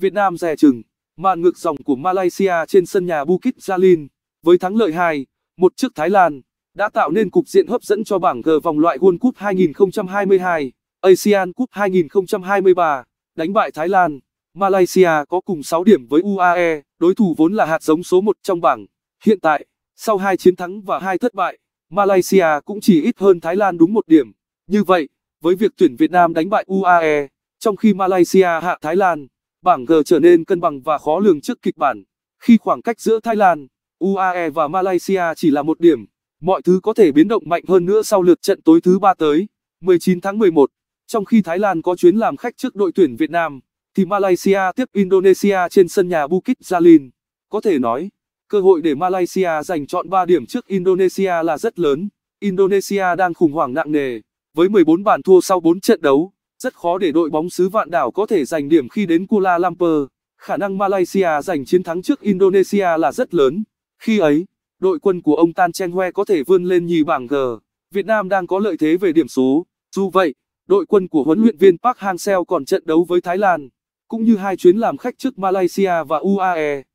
Việt Nam dè chừng. Màn ngược dòng của Malaysia trên sân nhà Bukit Jalil với thắng lợi 2, một trước Thái Lan đã tạo nên cục diện hấp dẫn cho bảng G vòng loại World Cup 2022, ASEAN Cup 2023, đánh bại Thái Lan. Malaysia có cùng 6 điểm với UAE, đối thủ vốn là hạt giống số 1 trong bảng. Hiện tại, sau hai chiến thắng và hai thất bại, Malaysia cũng chỉ ít hơn Thái Lan đúng một điểm. Như vậy, với việc tuyển Việt Nam đánh bại UAE, trong khi Malaysia hạ Thái Lan, bảng G trở nên cân bằng và khó lường trước kịch bản. Khi khoảng cách giữa Thái Lan, UAE và Malaysia chỉ là một điểm, mọi thứ có thể biến động mạnh hơn nữa sau lượt trận tối thứ ba tới, 19 tháng 11. Trong khi Thái Lan có chuyến làm khách trước đội tuyển Việt Nam, thì Malaysia tiếp Indonesia trên sân nhà Bukit Jalil. Có thể nói, cơ hội để Malaysia giành chọn 3 điểm trước Indonesia là rất lớn. Indonesia đang khủng hoảng nặng nề, với 14 bàn thua sau 4 trận đấu. Rất khó để đội bóng xứ vạn đảo có thể giành điểm khi đến Kuala Lumpur. Khả năng Malaysia giành chiến thắng trước Indonesia là rất lớn. Khi ấy, đội quân của ông Tan Cheng Hoe có thể vươn lên nhì bảng G. Việt Nam đang có lợi thế về điểm số. Dù vậy, đội quân của huấn luyện viên Park Hang-seo còn trận đấu với Thái Lan, cũng như hai chuyến làm khách trước Malaysia và UAE.